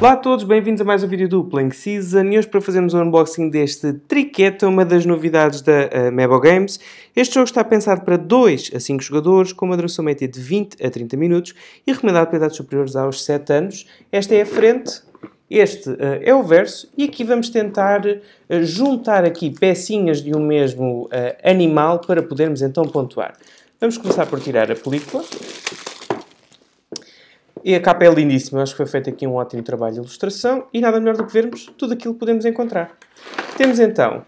Olá a todos, bem-vindos a mais um vídeo do Playing Season e hoje para fazermos o um unboxing deste Triqueta, uma das novidades da uh, Mebo Games. Este jogo está pensado para 2 a 5 jogadores, com uma duração média de 20 a 30 minutos e recomendado para idades superiores aos 7 anos. Esta é a frente, este uh, é o verso e aqui vamos tentar uh, juntar aqui pecinhas de um mesmo uh, animal para podermos então pontuar. Vamos começar por tirar a película. E a capa é lindíssima, acho que foi feito aqui um ótimo trabalho de ilustração e nada melhor do que vermos tudo aquilo que podemos encontrar. Temos então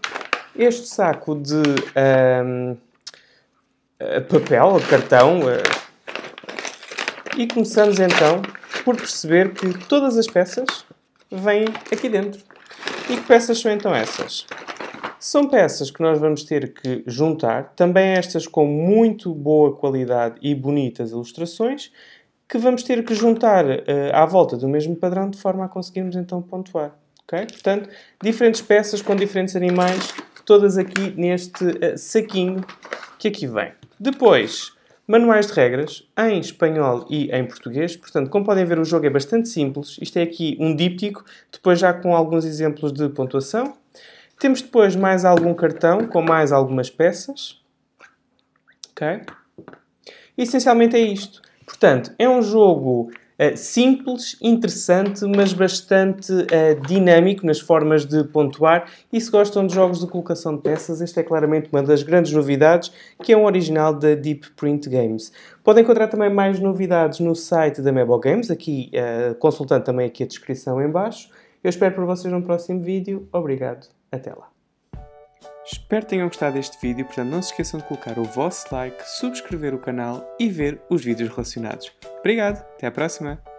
este saco de um, eh, papel, cartão, eh, e começamos então por perceber que todas as peças vêm aqui dentro. E que peças são então essas? São peças que nós vamos ter que juntar, também estas com muito boa qualidade e bonitas ilustrações, que vamos ter que juntar uh, à volta do mesmo padrão de forma a conseguirmos então pontuar. Okay? Portanto, diferentes peças com diferentes animais, todas aqui neste uh, saquinho que aqui vem. Depois, manuais de regras em espanhol e em português. Portanto, como podem ver, o jogo é bastante simples. Isto é aqui um díptico, depois já com alguns exemplos de pontuação. Temos depois mais algum cartão com mais algumas peças. Ok? E, essencialmente é isto. Portanto, é um jogo uh, simples, interessante, mas bastante uh, dinâmico nas formas de pontuar. E se gostam de jogos de colocação de peças, esta é claramente uma das grandes novidades, que é um original da Deep Print Games. Podem encontrar também mais novidades no site da Mebo Games, aqui eh, consultando também aqui a descrição em baixo. Eu espero por vocês no próximo vídeo. Obrigado. Até lá. Espero tenham gostado deste vídeo, portanto não se esqueçam de colocar o vosso like, subscrever o canal e ver os vídeos relacionados. Obrigado, até à próxima!